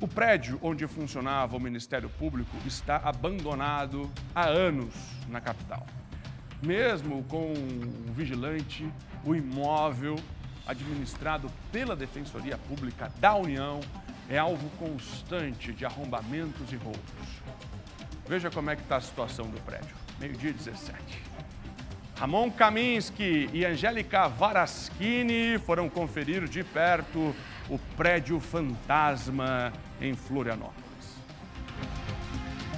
O prédio onde funcionava o Ministério Público está abandonado há anos na capital. Mesmo com um vigilante, o imóvel administrado pela Defensoria Pública da União é alvo constante de arrombamentos e roubos. Veja como é que está a situação do prédio. Meio-dia 17. Ramon Kaminski e Angélica Varaschini foram conferir de perto o prédio fantasma em Florianópolis.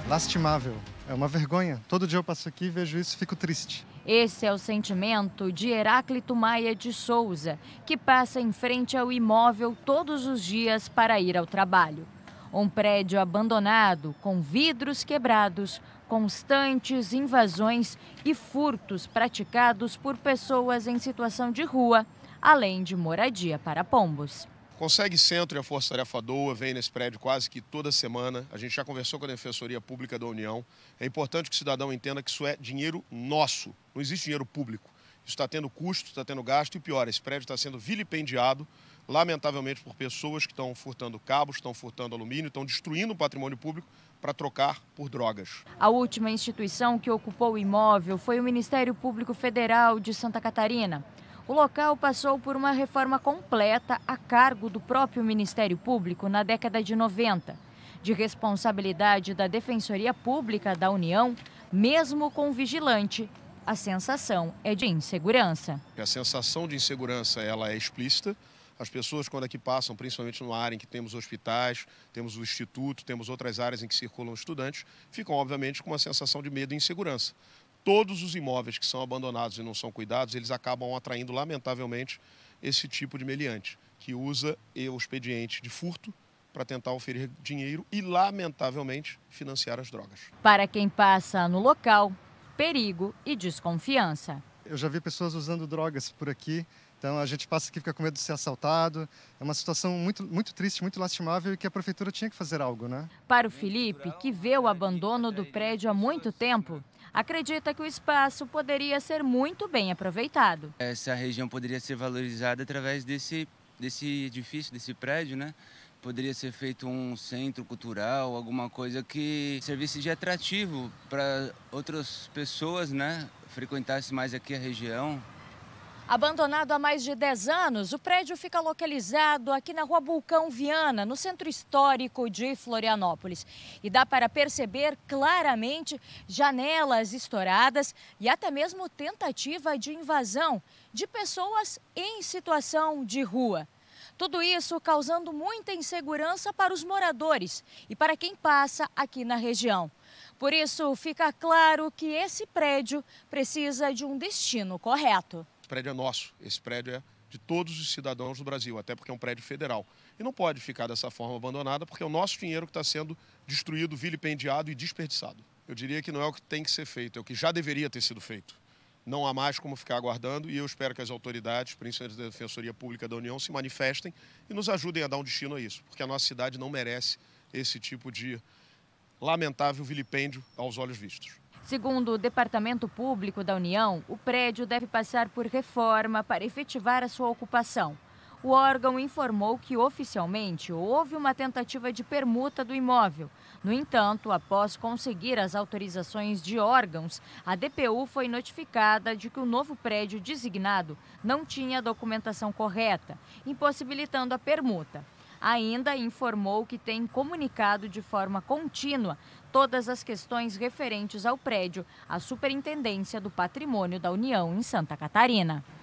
Lastimável. É uma vergonha. Todo dia eu passo aqui e vejo isso e fico triste. Esse é o sentimento de Heráclito Maia de Souza, que passa em frente ao imóvel todos os dias para ir ao trabalho. Um prédio abandonado, com vidros quebrados, constantes invasões e furtos praticados por pessoas em situação de rua, além de moradia para pombos. Consegue Centro e a Força Tarefa Doa vem nesse prédio quase que toda semana. A gente já conversou com a Defensoria Pública da União. É importante que o cidadão entenda que isso é dinheiro nosso, não existe dinheiro público. Isso está tendo custo, está tendo gasto e pior, esse prédio está sendo vilipendiado, lamentavelmente, por pessoas que estão furtando cabos, estão furtando alumínio, estão destruindo o patrimônio público para trocar por drogas. A última instituição que ocupou o imóvel foi o Ministério Público Federal de Santa Catarina. O local passou por uma reforma completa a cargo do próprio Ministério Público na década de 90, de responsabilidade da Defensoria Pública da União, mesmo com vigilante. A sensação é de insegurança. A sensação de insegurança ela é explícita. As pessoas, quando aqui passam, principalmente numa área em que temos hospitais, temos o instituto, temos outras áreas em que circulam estudantes, ficam, obviamente, com uma sensação de medo e insegurança todos os imóveis que são abandonados e não são cuidados, eles acabam atraindo, lamentavelmente, esse tipo de meliante, que usa o expediente de furto para tentar oferecer dinheiro e, lamentavelmente, financiar as drogas. Para quem passa no local, perigo e desconfiança. Eu já vi pessoas usando drogas por aqui então a gente passa aqui fica com medo de ser assaltado. É uma situação muito, muito triste, muito lastimável e que a prefeitura tinha que fazer algo, né? Para o Felipe, que vê o abandono do prédio há muito tempo, acredita que o espaço poderia ser muito bem aproveitado. Essa região poderia ser valorizada através desse, desse edifício, desse prédio, né? Poderia ser feito um centro cultural, alguma coisa que servisse de atrativo para outras pessoas, né? Frequentasse mais aqui a região. Abandonado há mais de 10 anos, o prédio fica localizado aqui na rua Bulcão Viana, no centro histórico de Florianópolis. E dá para perceber claramente janelas estouradas e até mesmo tentativa de invasão de pessoas em situação de rua. Tudo isso causando muita insegurança para os moradores e para quem passa aqui na região. Por isso, fica claro que esse prédio precisa de um destino correto prédio é nosso, esse prédio é de todos os cidadãos do Brasil, até porque é um prédio federal. E não pode ficar dessa forma abandonada, porque é o nosso dinheiro que está sendo destruído, vilipendiado e desperdiçado. Eu diria que não é o que tem que ser feito, é o que já deveria ter sido feito. Não há mais como ficar aguardando e eu espero que as autoridades, principalmente da Defensoria Pública da União, se manifestem e nos ajudem a dar um destino a isso, porque a nossa cidade não merece esse tipo de lamentável vilipêndio aos olhos vistos. Segundo o Departamento Público da União, o prédio deve passar por reforma para efetivar a sua ocupação. O órgão informou que oficialmente houve uma tentativa de permuta do imóvel. No entanto, após conseguir as autorizações de órgãos, a DPU foi notificada de que o novo prédio designado não tinha documentação correta, impossibilitando a permuta ainda informou que tem comunicado de forma contínua todas as questões referentes ao prédio à Superintendência do Patrimônio da União em Santa Catarina.